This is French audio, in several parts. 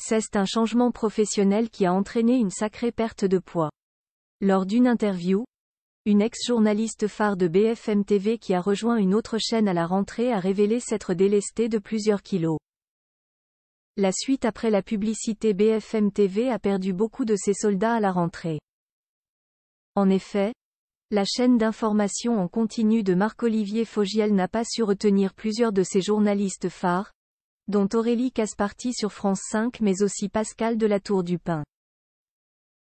C'est un changement professionnel qui a entraîné une sacrée perte de poids. Lors d'une interview, une ex-journaliste phare de BFM TV qui a rejoint une autre chaîne à la rentrée a révélé s'être délestée de plusieurs kilos. La suite après la publicité BFM TV a perdu beaucoup de ses soldats à la rentrée. En effet, la chaîne d'information en continu de Marc-Olivier Fogiel n'a pas su retenir plusieurs de ses journalistes phares, dont Aurélie Casparti sur France 5 mais aussi Pascal de la Tour du Pin.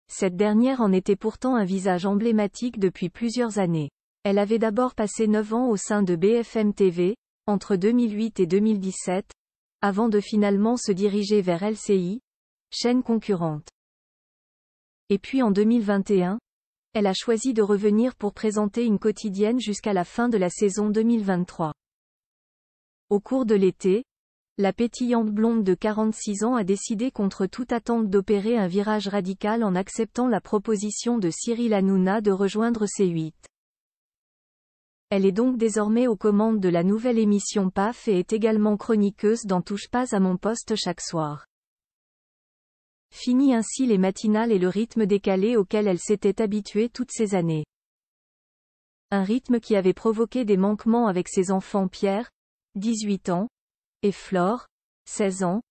Cette dernière en était pourtant un visage emblématique depuis plusieurs années. Elle avait d'abord passé 9 ans au sein de BFM TV, entre 2008 et 2017, avant de finalement se diriger vers LCI, chaîne concurrente. Et puis en 2021, elle a choisi de revenir pour présenter une quotidienne jusqu'à la fin de la saison 2023. Au cours de l'été, la pétillante blonde de 46 ans a décidé contre toute attente d'opérer un virage radical en acceptant la proposition de Cyril Hanouna de rejoindre C8. Elle est donc désormais aux commandes de la nouvelle émission PAF et est également chroniqueuse dans Touche pas à mon poste chaque soir. Fini ainsi les matinales et le rythme décalé auquel elle s'était habituée toutes ces années. Un rythme qui avait provoqué des manquements avec ses enfants Pierre, 18 ans, et Flore, 16 ans,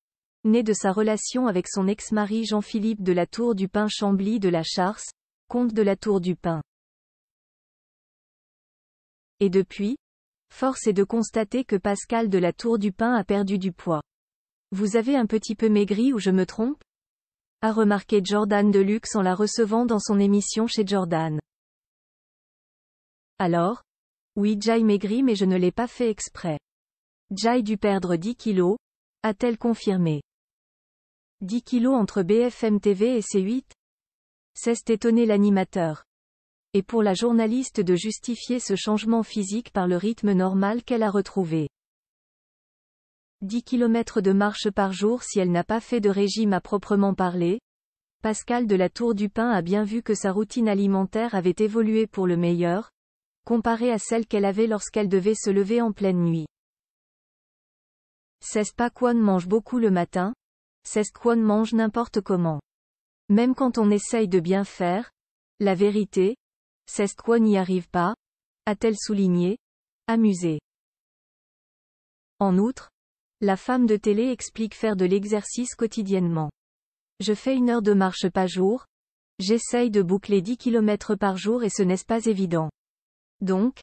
née de sa relation avec son ex-mari Jean-Philippe de la Tour du Pin Chambly de la Charse, comte de la Tour du Pin. Et depuis, force est de constater que Pascal de la Tour du Pin a perdu du poids. Vous avez un petit peu maigri ou je me trompe a remarqué Jordan Deluxe en la recevant dans son émission chez Jordan. Alors Oui, j'ai maigri mais je ne l'ai pas fait exprès. Jai dû perdre 10 kilos, a-t-elle confirmé. 10 kilos entre BFM TV et C8 Cesse d'étonner l'animateur. Et pour la journaliste de justifier ce changement physique par le rythme normal qu'elle a retrouvé. 10 km de marche par jour si elle n'a pas fait de régime à proprement parler. Pascal de la Tour du Pin a bien vu que sa routine alimentaire avait évolué pour le meilleur, comparée à celle qu'elle avait lorsqu'elle devait se lever en pleine nuit. C'est pas ne mange beaucoup le matin, c'est qu'on mange n'importe comment. Même quand on essaye de bien faire, la vérité, c'est quoi n'y arrive pas, a-t-elle souligné, amusée. En outre, la femme de télé explique faire de l'exercice quotidiennement. Je fais une heure de marche par jour, j'essaye de boucler 10 km par jour et ce n'est pas évident. Donc,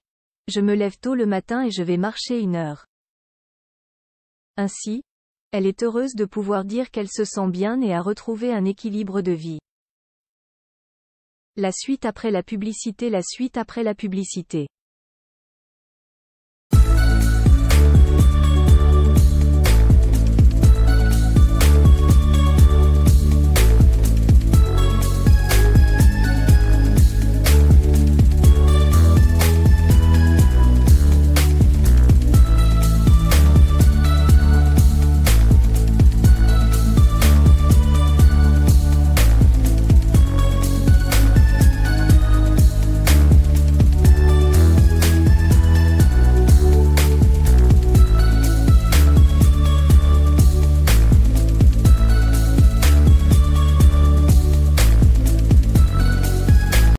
je me lève tôt le matin et je vais marcher une heure. Ainsi, elle est heureuse de pouvoir dire qu'elle se sent bien et a retrouvé un équilibre de vie. La suite après la publicité La suite après la publicité